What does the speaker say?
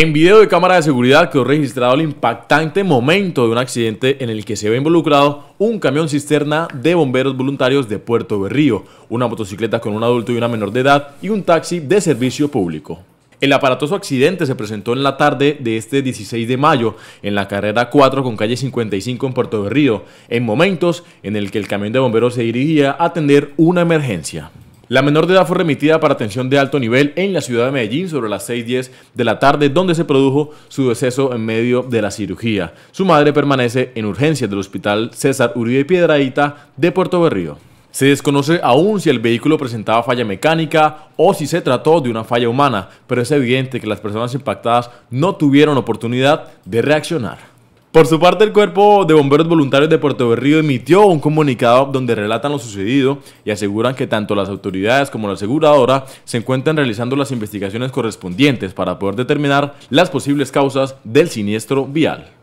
En video de cámara de seguridad quedó registrado el impactante momento de un accidente en el que se ve involucrado un camión cisterna de bomberos voluntarios de Puerto Berrío, una motocicleta con un adulto y una menor de edad y un taxi de servicio público. El aparatoso accidente se presentó en la tarde de este 16 de mayo en la carrera 4 con calle 55 en Puerto Berrío, en momentos en el que el camión de bomberos se dirigía a atender una emergencia. La menor de edad fue remitida para atención de alto nivel en la ciudad de Medellín sobre las 6.10 de la tarde, donde se produjo su deceso en medio de la cirugía. Su madre permanece en urgencias del Hospital César Uribe Piedradita de Puerto Berrío. Se desconoce aún si el vehículo presentaba falla mecánica o si se trató de una falla humana, pero es evidente que las personas impactadas no tuvieron oportunidad de reaccionar. Por su parte, el Cuerpo de Bomberos Voluntarios de Puerto Berrío emitió un comunicado donde relatan lo sucedido y aseguran que tanto las autoridades como la aseguradora se encuentran realizando las investigaciones correspondientes para poder determinar las posibles causas del siniestro vial.